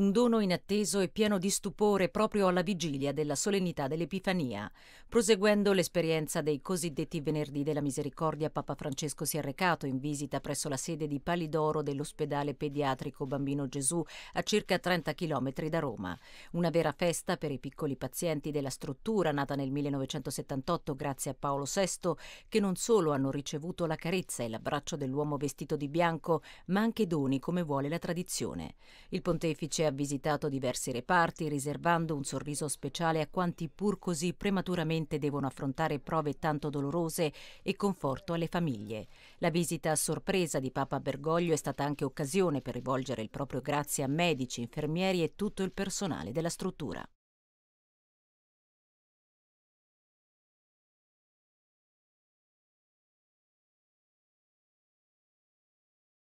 un dono inatteso e pieno di stupore proprio alla vigilia della solennità dell'Epifania. Proseguendo l'esperienza dei cosiddetti venerdì della misericordia, Papa Francesco si è recato in visita presso la sede di Palidoro dell'ospedale pediatrico Bambino Gesù a circa 30 km da Roma. Una vera festa per i piccoli pazienti della struttura nata nel 1978 grazie a Paolo VI che non solo hanno ricevuto la carezza e l'abbraccio dell'uomo vestito di bianco, ma anche doni come vuole la tradizione. Il pontefice ha ha visitato diversi reparti riservando un sorriso speciale a quanti pur così prematuramente devono affrontare prove tanto dolorose e conforto alle famiglie. La visita a sorpresa di Papa Bergoglio è stata anche occasione per rivolgere il proprio grazie a medici, infermieri e tutto il personale della struttura.